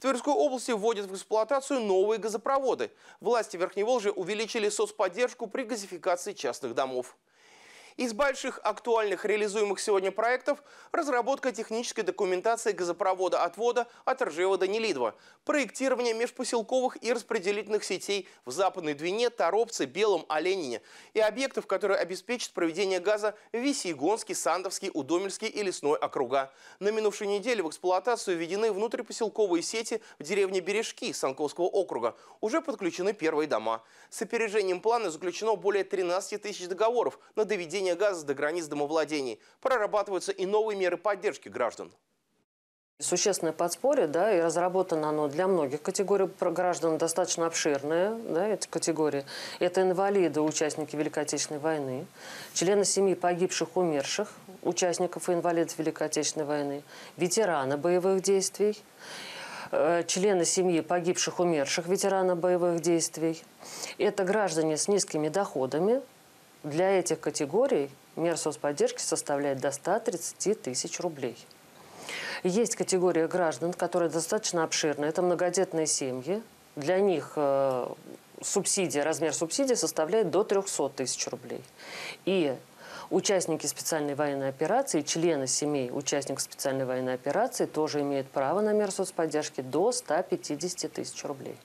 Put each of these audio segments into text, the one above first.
В Тверской области вводят в эксплуатацию новые газопроводы. Власти Верхней Волжи увеличили соцподдержку при газификации частных домов. Из больших актуальных реализуемых сегодня проектов – разработка технической документации газопровода отвода от Ржева до Нелидва, проектирование межпоселковых и распределительных сетей в Западной Двине, Торопце, Белом, Оленине и объектов, которые обеспечат проведение газа в Весьегонский, Сандовский, Удомельский и Лесной округа. На минувшей неделе в эксплуатацию введены внутрипоселковые сети в деревне Бережки Санковского округа. Уже подключены первые дома. С опережением плана заключено более 13 тысяч договоров на доведение поступления газа до границ домовладений. Прорабатываются и новые меры поддержки граждан. Существенное подспорье, да, и разработано оно для многих категорий граждан, достаточно обширное, да, эти категории. Это инвалиды, участники Великой Отечественной войны, члены семьи погибших, умерших, участников и инвалидов Великой Отечественной войны, ветераны боевых действий, э, члены семьи погибших, умерших, ветераны боевых действий. Это граждане с низкими доходами, для этих категорий мер соцподдержки составляет до 130 тысяч рублей. Есть категория граждан, которая достаточно обширна. Это многодетные семьи. Для них э, субсидия, размер субсидии составляет до 300 тысяч рублей. И участники специальной военной операции, члены семей участников специальной военной операции тоже имеют право на меры соцподдержки до 150 тысяч рублей.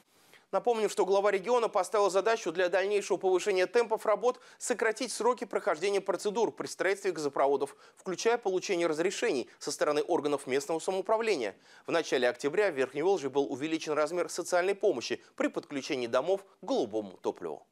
Напомним, что глава региона поставил задачу для дальнейшего повышения темпов работ сократить сроки прохождения процедур при строительстве газопроводов, включая получение разрешений со стороны органов местного самоуправления. В начале октября в Верхней Волжье был увеличен размер социальной помощи при подключении домов к голубому топливу.